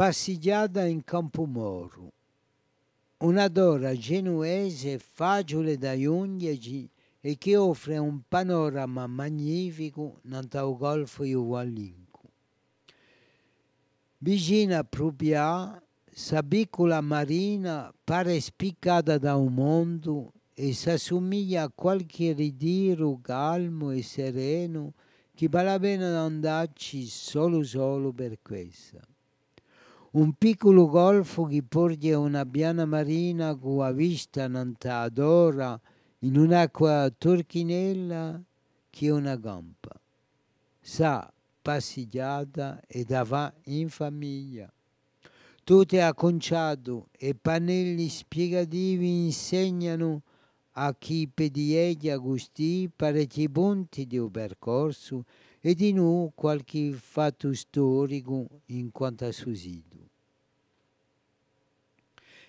Passeggiata in Campomoro. Una dora genuese facile da undici e che offre un panorama magnifico nel Golfo di Iuvalinco. Vicina a Prupia, sa piccola marina pare spiccata da un mondo e s'assomiglia a qualche ritiro calmo e sereno che vale la pena andarci solo solo per questa. Un piccolo golfo che porge una piana marina con la vista non adora in un'acqua turchinella che una gamba. Sa passeggiata e va in famiglia. Tutto è acconciato e pannelli spiegativi insegnano a chi pedieggia gusti parecchi punti di un percorso e di nu qualche fatto storico in quanto a sussidio.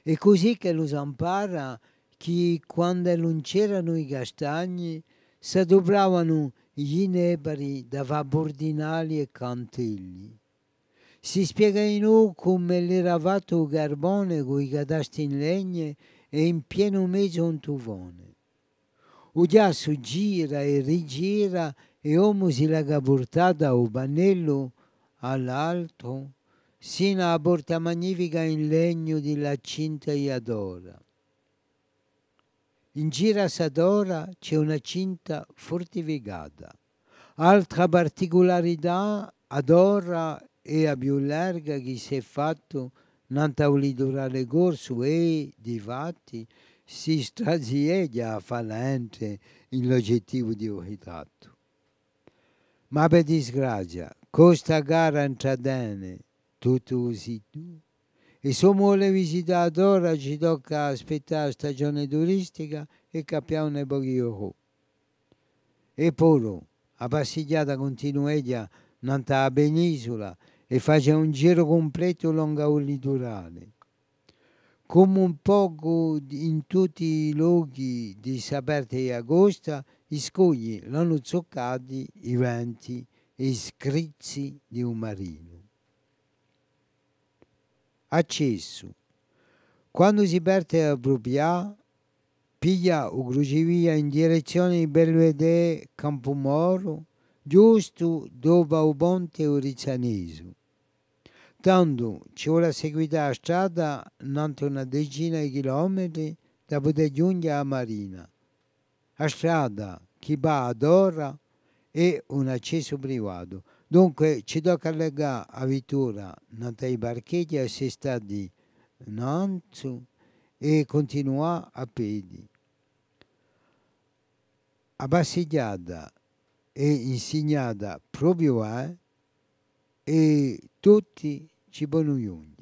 È così che lo impara che quando non c'erano i castagni si dobravano gli nebari da bordinali e cantelli. Si spiega in come l'eravato garbone con i cadasti in legno e in pieno mezzo un tuvone. Udiasso gira e rigira e omosi la gaburtata o banello all'alto sino a porta magnifica in legno di lacinta adora. In Gira Sadora c'è una cinta fortificata. Altra particolarità adora e a più larga che si è fatto nantauliturale corso e, di fatti, si strasiega a falente in l'oggettivo di ritratto. Ma per disgrazia, costa gara intradene, tutto si E siamo le ora ci tocca aspettare la stagione turistica e capiamo un pochino. E poi, la passeggiata continuerà nella penisola e faccia un giro completo lungo il litorale. Come un poco in tutti i luoghi di Saperte e Agosta, i scogli l'hanno zoccati i venti e i scrizzi di un marino acceso. Quando si parte da propria, piglia o crocevia in direzione di Belvedere Campomoro, giusto dopo il ponte Orizzanese. Tanto ci vuole seguire la strada nante una decina di chilometri da poter giungere a Marina. La strada chi va ad ora è un accesso privato. Dunque ci do collega a Vitura, Natei Barcheglia barchetti, a sesta di Nanzu e continua a piedi. Abbassigliata e insegnata proprio a e tutti ci bonuiuni.